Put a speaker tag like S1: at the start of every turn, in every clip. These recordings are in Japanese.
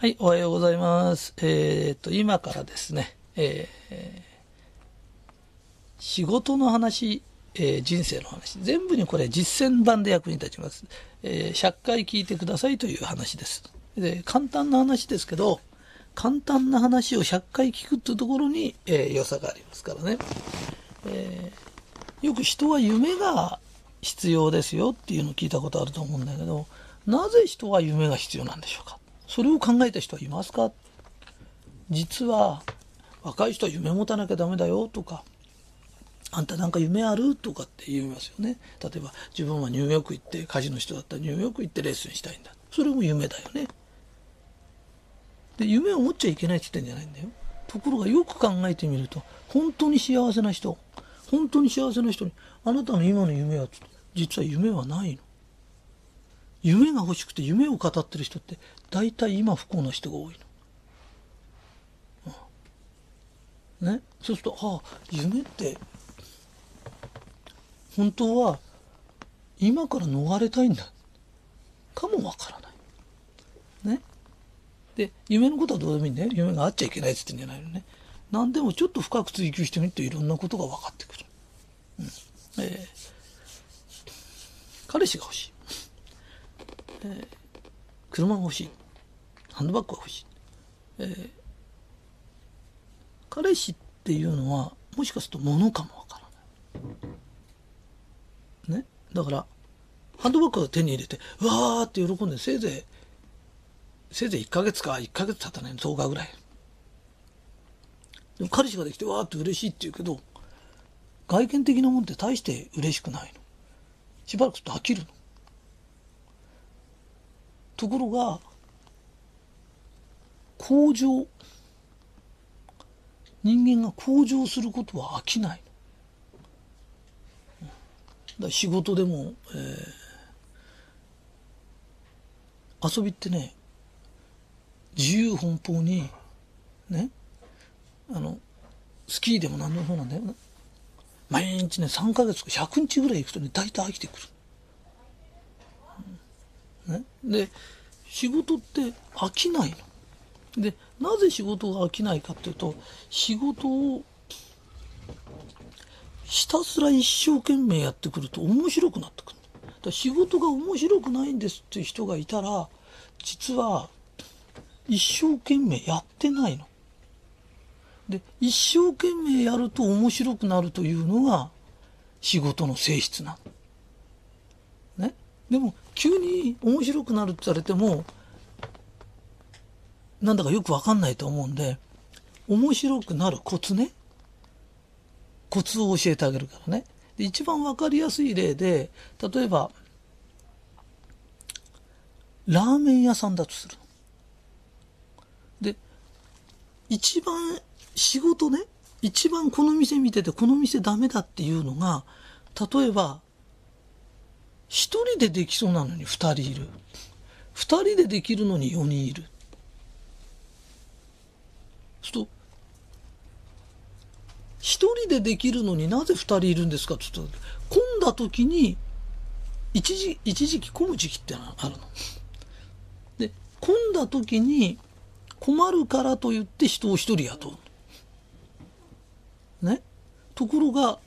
S1: はい、おはようございます。えー、っと、今からですね、えー、仕事の話、えー、人生の話、全部にこれ実践版で役に立ちます。えー、100回聞いてくださいという話です。で、簡単な話ですけど、簡単な話を100回聞くっていうところに、えー、良さがありますからね。えー、よく人は夢が必要ですよっていうのを聞いたことあると思うんだけど、なぜ人は夢が必要なんでしょうかそれを考えた人はいますか実は若い人は夢持たなきゃダメだよとかあんたなんか夢あるとかって言いますよね例えば自分はニューヨーク行って家事の人だったらニューヨーク行ってレッスンしたいんだそれも夢だよねで夢を持っちゃいけないって言ってんじゃないんだよところがよく考えてみると本当に幸せな人本当に幸せな人に「あなたの今の夢は」実は夢はないの夢が欲しくて夢を語ってる人って大体今不幸な人が多いの。ね、そうするとああ夢って本当は今から逃れたいんだかもわからない。ね、で夢のことはどうでもいいね夢があっちゃいけないっつってんじゃないのね。何でもちょっと深く追求してみるといろんなことが分かってくる。うんえー、彼氏が欲しい。えー、車が欲しいハンドバッグが欲しい、えー、彼氏っていうのはもしかすると物かもわからない、ね、だからハンドバッグを手に入れてわーって喜んでせいぜいせいぜい1ヶ月か1ヶ月経たない10日ぐらいでも彼氏ができてわーって嬉しいって言うけど外見的なもんって大して嬉しくないのしばらくすると飽きるのところが向上人間が向上することは飽きないだ仕事でも、えー、遊びってね自由奔放にねあのスキーでも何でもそうなんだよ、毎日ね3ヶ月か100日ぐらい行くとね大体飽きてくるね、で仕事って飽きないの。でなぜ仕事が飽きないかっていうと仕事をひたすら一生懸命やってくると面白くなってくる。だ仕事が面白くないんですっていう人がいたら実は一生懸命やってないの。で一生懸命やると面白くなるというのが仕事の性質なの。ね。でも急に面白くなるって言われても、なんだかよくわかんないと思うんで、面白くなるコツね。コツを教えてあげるからね。で一番わかりやすい例で、例えば、ラーメン屋さんだとする。で、一番仕事ね、一番この店見ててこの店ダメだっていうのが、例えば、一人でできそうなのに二人いる。二人でできるのに四人いる。そうと、一人でできるのになぜ二人いるんですかちょっと、混んだ時に、一時、一時期混む時期ってあるの。で、混んだ時に、困るからと言って人を一人雇う。ね。ところが、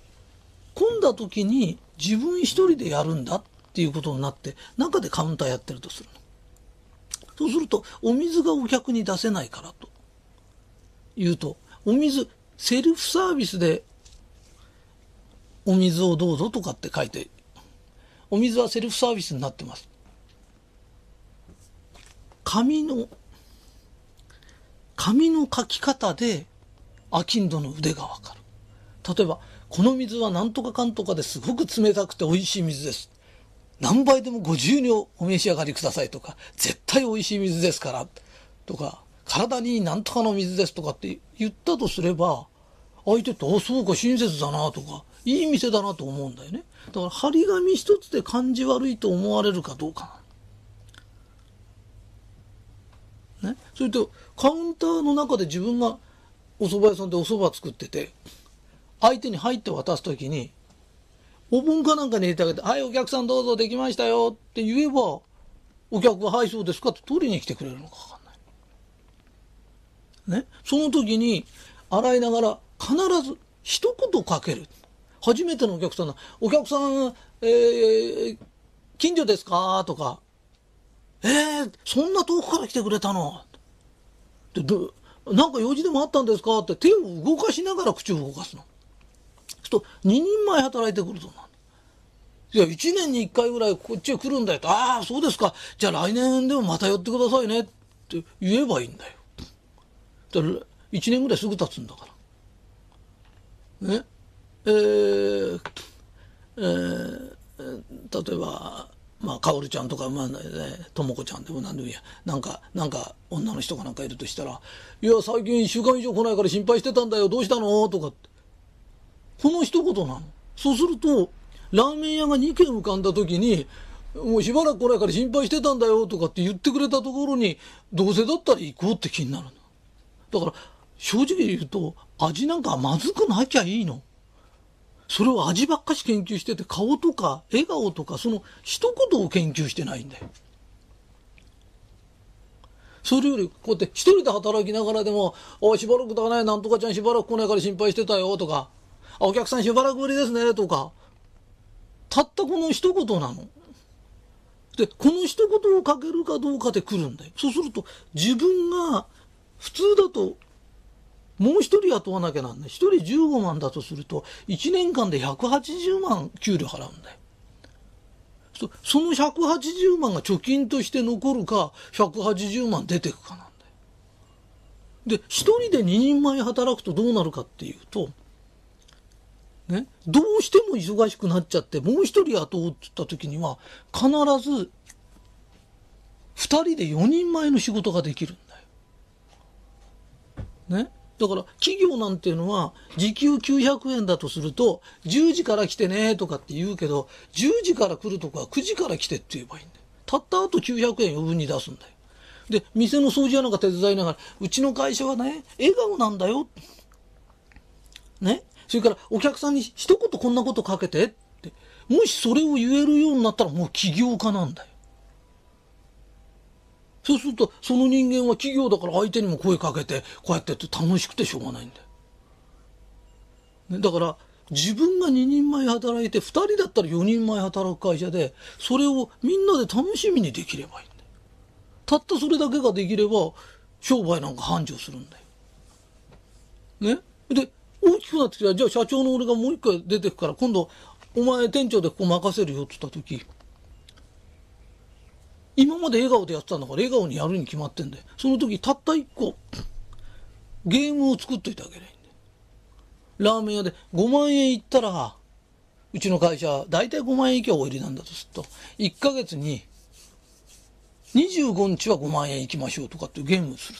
S1: 混んだ時に自分一人でやるんだっっていうことになって中でカウンターやってるとするそうするとお水がお客に出せないからと言うとお水セルフサービスでお水をどうぞとかって書いてお水はセルフサービスになってます紙の紙の書き方でアキンドの腕がわかる例えばこの水はなんとかかんとかですごく冷たくて美味しい水です何杯でもご自由にお召し上がりくださいとか、絶対美味しい水ですから、とか、体になんとかの水ですとかって言ったとすれば、相手って、あ、そうか、親切だなとか、いい店だなと思うんだよね。だから、張り紙一つで感じ悪いと思われるかどうかね。それと、カウンターの中で自分がお蕎麦屋さんでお蕎麦作ってて、相手に入って渡す時に、お盆かなんかに入れてあげて、はい、お客さんどうぞできましたよって言えば、お客は、はい、そうですかって取りに来てくれるのかわかんない。ね。その時に、洗いながら、必ず一言かける。初めてのお客さんの、お客さん、えー、近所ですかとか、えー、そんな遠くから来てくれたので、ど、なんか用事でもあったんですかって手を動かしながら口を動かすの。と2人前働いてくるぞな。いや、1年に1回ぐらいこっちへ来るんだよと。ああ、そうですか。じゃあ来年でもまた寄ってくださいねって言えばいいんだよ。だから1年ぐらいすぐ経つんだから。ね。えー、えー、例えば、まあ、かおるちゃんとか、まあね、ともこちゃんでも何でもいいや。なんか、なんか、女の人がなんかいるとしたら、いや、最近1週間以上来ないから心配してたんだよ、どうしたのとかって。この一言なの。そうすると、ラーメン屋が2軒浮かんだ時に、もうしばらく来ないから心配してたんだよとかって言ってくれたところに、どうせだったら行こうって気になるの。だから、正直言うと、味なんかまずくなきゃいいの。それを味ばっかし研究してて、顔とか笑顔とか、その一言を研究してないんだよ。それより、こうやって一人で働きながらでも、おしばらくだね、なんとかちゃんしばらく来ないから心配してたよとか、お客さんしばらくぶりですね、とか、たったこの一言なの。で、この一言をかけるかどうかで来るんだよ。そうすると、自分が、普通だと、もう一人雇わなきゃなんない。一人15万だとすると、1年間で180万給料払うんだよ。その180万が貯金として残るか、180万出てくかなんだよ。で、一人で2人前働くとどうなるかっていうと、ね、どうしても忙しくなっちゃって、もう一人雇おうって言った時には、必ず、2人で4人前の仕事ができるんだよ。ね。だから、企業なんていうのは、時給900円だとすると、10時から来てねとかって言うけど、10時から来るとか9時から来てって言えばいいんだよ。たったあと900円余分に出すんだよ。で、店の掃除やなんか手伝いながら、うちの会社はね、笑顔なんだよ。それからお客さんに一言こんなことかけてって、もしそれを言えるようになったらもう起業家なんだよ。そうすると、その人間は企業だから相手にも声かけて、こうやってやって楽しくてしょうがないんだよ。ね、だから、自分が2人前働いて、2人だったら4人前働く会社で、それをみんなで楽しみにできればいいんだよ。たったそれだけができれば、商売なんか繁盛するんだよ。ねで、大きくなってきたじゃあ社長の俺がもう一回出てくから、今度、お前店長でここ任せるよって言った時、今まで笑顔でやってたんだから笑顔にやるに決まってんで、その時たった一個、ゲームを作っといてあげればいいんで。ラーメン屋で5万円いったら、うちの会社、大体5万円以下お入りなんだとすると、1ヶ月に、25日は5万円行きましょうとかっていうゲームをする。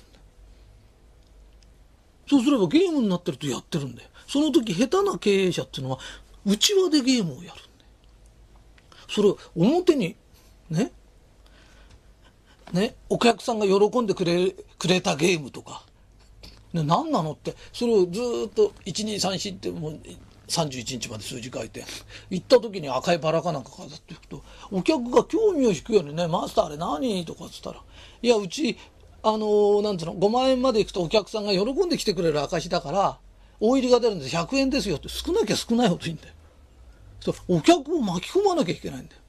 S1: そうすればゲームになってるとやってるんでその時下手な経営者っていうのは内輪でゲームをやるんそれを表にねねお客さんが喜んでくれくれたゲームとか、ね、何なのってそれをずっと1234ってもう31日まで数字書いて行った時に赤いバラかなんか飾っていくとお客が興味を引くようにね「マスターあれ何?」とかっつったら「いやうちあのー、なんつうの、5万円までいくとお客さんが喜んで来てくれる証だから、大入りが出るんで100円ですよって、少なきゃ少ないほどいいんだよ。そお客を巻き込まなきゃいけないんだよ。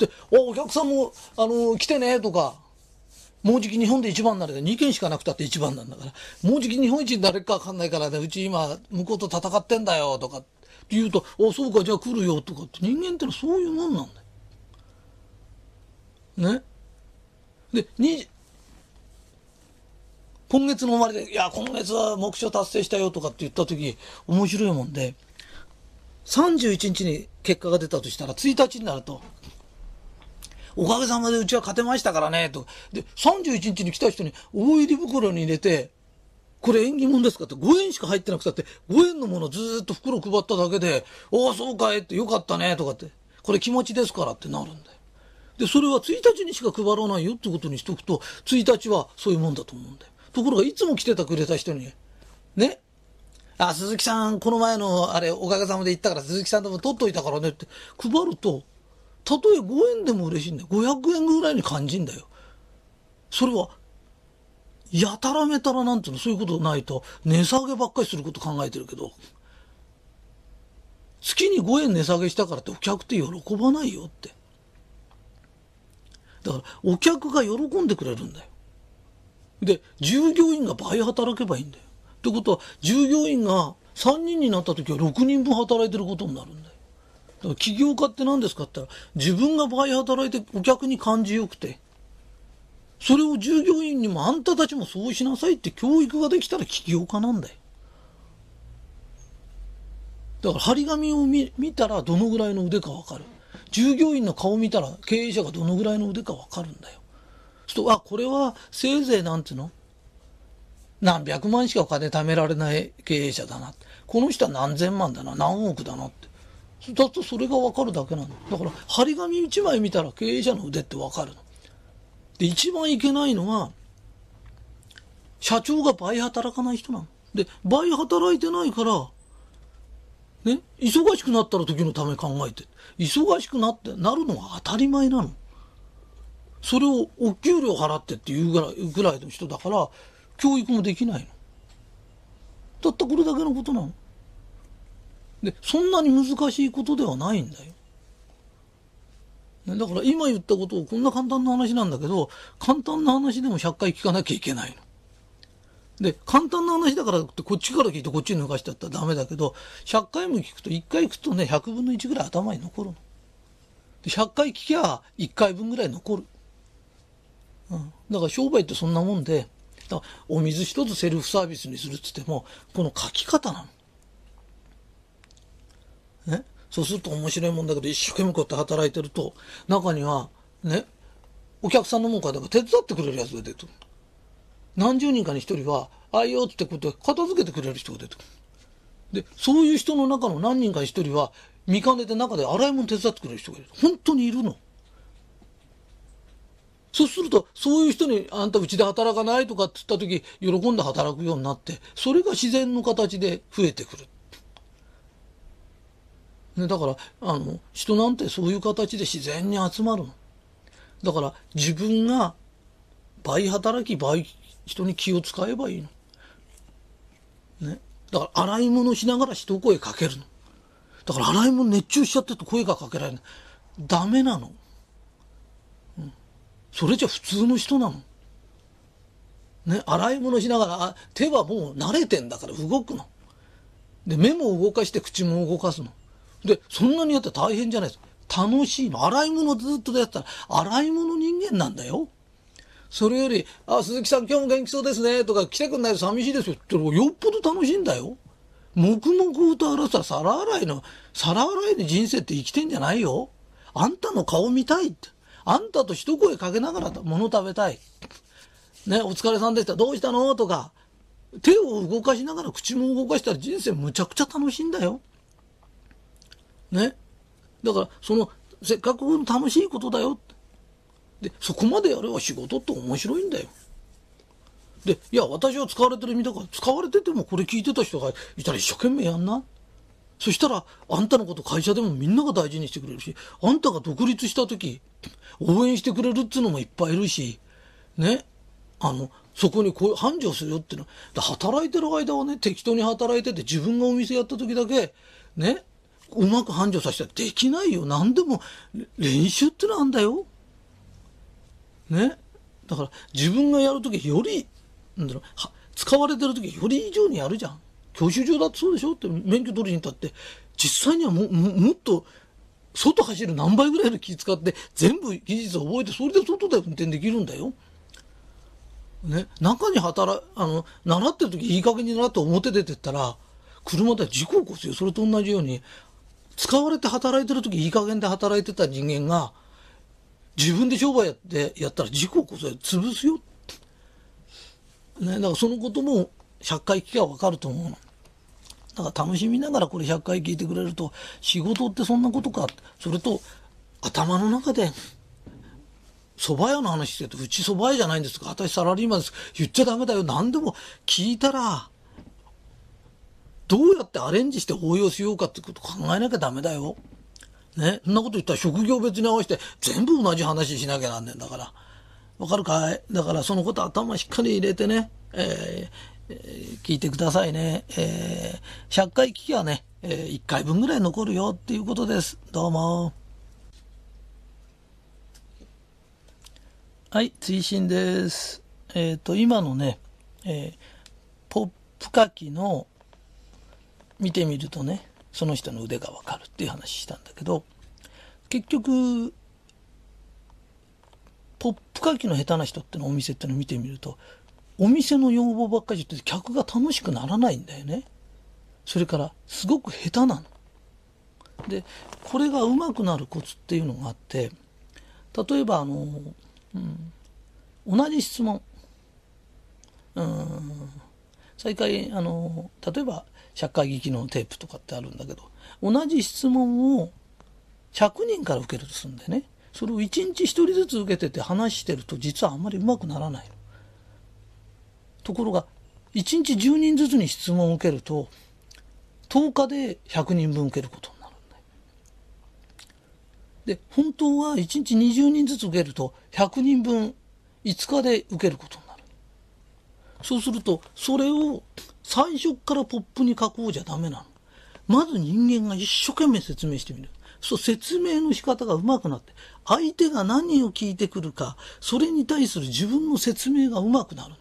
S1: で、おお客さんも、あのー、来てねとか、もうじき日本で一番になれで、2件しかなくたって一番なんだから、もうじき日本一になれるかわかんないからね、うち今、向こうと戦ってんだよとかって言うと、お、そうか、じゃあ来るよとかって、人間ってのはそういうもんなんだよ。ね。で、今月の終わりで、いや、今月は目標達成したよとかって言った時、面白いもんで、31日に結果が出たとしたら、1日になると、おかげさまでうちは勝てましたからね、と。で、31日に来た人に大入り袋に入れて、これ縁起物ですかって、5円しか入ってなくたって、5円のものずっと袋配っただけで、ああ、そうかいって、よかったね、とかって、これ気持ちですからってなるんだよ。で、それは1日にしか配らないよってことにしとくと、1日はそういうもんだと思うんだよ。ところがいつも来てたくれた人に、ね、あ、鈴木さん、この前の、あれ、おかげさまで行ったから、鈴木さんでも取っといたからねって、配ると、たとえ5円でも嬉しいんだよ。500円ぐらいに感じんだよ。それは、やたらめたらなんていうの、そういうことないと、値下げばっかりすること考えてるけど、月に5円値下げしたからってお客って喜ばないよって。だから、お客が喜んでくれるんだよ。で、従業員が倍働けばいいんだよ。ってことは、従業員が3人になった時は6人分働いてることになるんだよ。だから起業家って何ですかって言ったら、自分が倍働いてお客に感じよくて、それを従業員にもあんたたちもそうしなさいって教育ができたら起業家なんだよ。だから張り紙を見たらどのぐらいの腕かわかる。従業員の顔見たら経営者がどのぐらいの腕かわかるんだよ。すると、あ、これはせいぜいなんていうの何百万しかお金貯められない経営者だな。この人は何千万だな、何億だなって。だとそれがわかるだけなの。だから、張り紙一枚見たら経営者の腕ってわかるの。で、一番いけないのは、社長が倍働かない人なの。で、倍働いてないから、ね、忙しくなったら時のため考えて。忙しくなって、なるのは当たり前なの。それをお給料払ってっていうぐらいぐらいの人だから、教育もできないの。たったこれだけのことなの。で、そんなに難しいことではないんだよ。ね、だから今言ったことをこんな簡単な話なんだけど、簡単な話でも100回聞かなきゃいけないの。で、簡単な話だからってこっちから聞いてこっちに抜かしちゃったらダメだけど、100回も聞くと1回聞くとね、100分の1ぐらい頭に残るの。で100回聞きゃ1回分ぐらい残る。うん、だから商売ってそんなもんで、だお水一つセルフサービスにするっつっても、この書き方なの。ね。そうすると面白いもんだけど、一生懸命こうやって働いてると、中には、ね、お客さんのもんから手伝ってくれるやつが出てくる。何十人かに一人は、ああよってことで片付けてくれる人が出てくる。で、そういう人の中の何人かに一人は、見かねて中で洗い物手伝ってくれる人がいる。本当にいるの。そうすると、そういう人に、あんたうちで働かないとかって言った時、喜んで働くようになって、それが自然の形で増えてくる。ね、だから、あの、人なんてそういう形で自然に集まるの。だから、自分が倍働き、倍人に気を使えばいいの。ね。だから、洗い物しながら一声かけるの。だから、洗い物熱中しちゃってると声がかけられない。ダメなの。それじゃ普通の人なの。ね、洗い物しながら、手はもう慣れてんだから動くの。で、目も動かして口も動かすの。で、そんなにやったら大変じゃないです。楽しいの。洗い物ずっとやったら、洗い物人間なんだよ。それより、あ、鈴木さん今日も元気そうですね、とか、来てくんないと寂しいですよってよっぽど楽しいんだよ。黙々歌洗ったら皿洗いの、皿洗いで人生って生きてんじゃないよ。あんたの顔見たいって。あんたと一声かけながら物食べたい。ね、お疲れさんでした。どうしたのとか、手を動かしながら口も動かしたら人生むちゃくちゃ楽しいんだよ。ね。だから、その、せっかく楽しいことだよ。で、そこまでやれば仕事って面白いんだよ。で、いや、私は使われてる身だから、使われててもこれ聞いてた人がいたら一生懸命やんな。そしたら、あんたのこと会社でもみんなが大事にしてくれるし、あんたが独立した時、応援してくれるっつうのもいっぱいいるし、ね、あの、そこにこう繁盛するよっていうのは、働いてる間はね、適当に働いてて、自分がお店やった時だけ、ね、うまく繁盛させたらできないよ。何でも練習ってなんだよ。ね。だから自分がやるときより、なんだろう、使われてるときより以上にやるじゃん。教習所だってそうでしょって免許取りに行ったって、実際にはももっと、外走る何倍ぐらいの気使って、全部技術を覚えて、それで外で運転できるんだよ。ね、中に働、あの、習ってる時いい加減に習って表出てったら、車で事故起こすよ。それと同じように、使われて働いてる時いい加減で働いてた人間が、自分で商売やって、やったら事故起こすよ。潰すよ。ね、だからそのことも、社会危機はわかると思うの。だから楽しみながらこれ100回聞いてくれると仕事ってそんなことかそれと頭の中で蕎麦屋の話してと、うち蕎麦屋じゃないんですか私サラリーマンです言っちゃダメだよ何でも聞いたらどうやってアレンジして応用しようかってこと考えなきゃダメだよ。ね、そんなこと言ったら職業別に合わせて全部同じ話しなきゃなんねんだから。わかるかいだからそのこと頭しっかり入れてね、えー、えー、聞いてくださいね。えー、100回聞きはね、えー、1回分ぐらい残るよっていうことです。どうも。はい、追伸です。えっ、ー、と、今のね、えー、ポップ書きの見てみるとね、その人の腕がわかるっていう話したんだけど、結局、ポップ書きの下手な人ってのお店ってのを見てみると、お店の要望ばっかり言って客が楽しくならないんだよね。それからすごく下手なの。でこれがうまくなるコツっていうのがあって例えばあの、うん、同じ質問うん最開あの例えば社会劇のテープとかってあるんだけど同じ質問を100人から受けるとするんでねそれを1日1人ずつ受けてて話してると実はあんまりうまくならないところが1日10人ずつに質問を受けると10日で100人分受けることになるんでで本当は1日20人ずつ受けると100人分5日で受けることになるそうするとそれを最初からポップに書こうじゃダメなのまず人間が一生懸命説明してみるそう説明の仕方がうまくなって相手が何を聞いてくるかそれに対する自分の説明がうまくなるの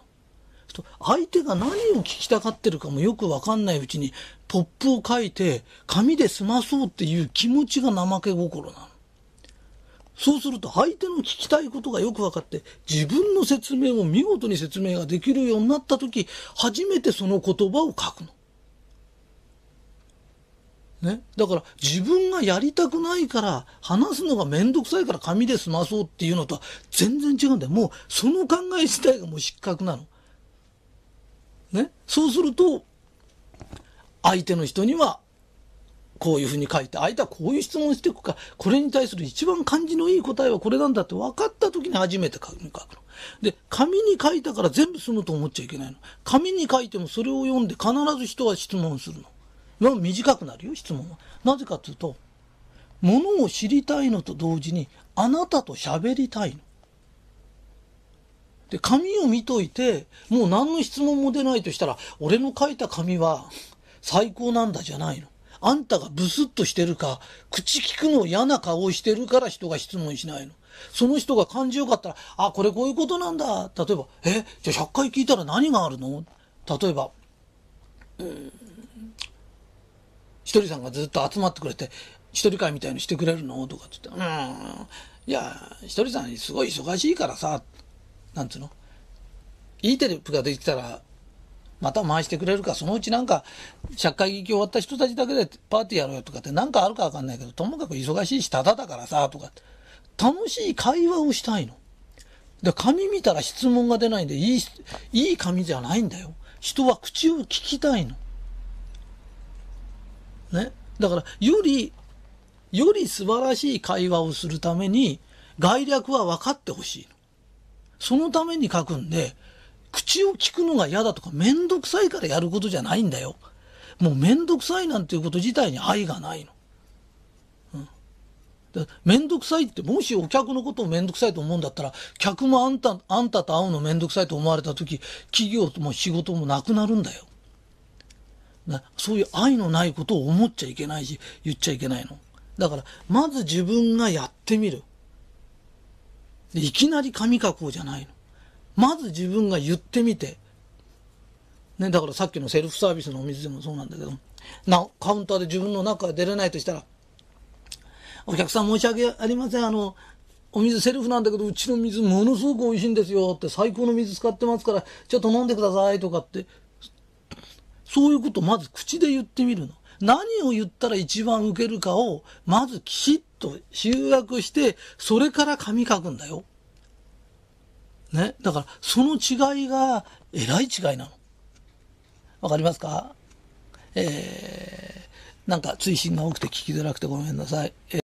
S1: と相手が何を聞きたがってるかもよくわかんないうちに、ポップを書いて、紙で済まそうっていう気持ちが怠け心なの。そうすると相手の聞きたいことがよく分かって、自分の説明を見事に説明ができるようになった時、初めてその言葉を書くの。ね。だから自分がやりたくないから、話すのが面倒くさいから紙で済まそうっていうのとは全然違うんだよ。もうその考え自体がもう失格なの。ね、そうすると、相手の人には、こういうふうに書いて、相手はこういう質問していくか、これに対する一番感じのいい答えはこれなんだって分かった時に初めて紙に書くの。で、紙に書いたから全部済むと思っちゃいけないの。紙に書いてもそれを読んで必ず人は質問するの。短くなるよ、質問は。なぜかというと、ものを知りたいのと同時に、あなたと喋りたいの。で、紙を見といて、もう何の質問も出ないとしたら、俺の書いた紙は最高なんだじゃないの。あんたがブスッとしてるか、口聞くの嫌な顔してるから人が質問しないの。その人が感じよかったら、あ、これこういうことなんだ。例えば、え、じゃあ100回聞いたら何があるの例えば、うん、ひとりさんがずっと集まってくれて、と人会みたいのしてくれるのとかって言って、うん、いや、ひとりさんすごい忙しいからさ、なんつうのいいテレビができたら、また回してくれるか、そのうちなんか、社会劇終わった人たちだけでパーティーやろうよとかって、なんかあるかわかんないけど、ともかく忙しいし、ただだからさ、とか、楽しい会話をしたいの。で、紙見たら質問が出ないんで、いい、いい紙じゃないんだよ。人は口を聞きたいの。ね。だから、より、より素晴らしい会話をするために、概略は分かってほしい。そのために書くんで、口を聞くのが嫌だとか、めんどくさいからやることじゃないんだよ。もうめんどくさいなんていうこと自体に愛がないの。めんどくさいって、もしお客のことをめんどくさいと思うんだったら、客もあんた、あんたと会うのめんどくさいと思われた時、企業とも仕事もなくなるんだよ。なそういう愛のないことを思っちゃいけないし、言っちゃいけないの。だから、まず自分がやってみる。いきなり紙加工じゃないの。まず自分が言ってみて。ね、だからさっきのセルフサービスのお水でもそうなんだけど、な、カウンターで自分の中が出れないとしたら、お客さん申し訳ありません。あの、お水セルフなんだけど、うちの水ものすごく美味しいんですよって、最高の水使ってますから、ちょっと飲んでくださいとかって、そういうことをまず口で言ってみるの。何を言ったら一番受けるかを、まずきちっと修学して、それから紙書くんだよ。ね。だから、その違いが、えらい違いなの。わかりますかえー、なんか追伸が多くて聞きづらくてごめんなさい。えー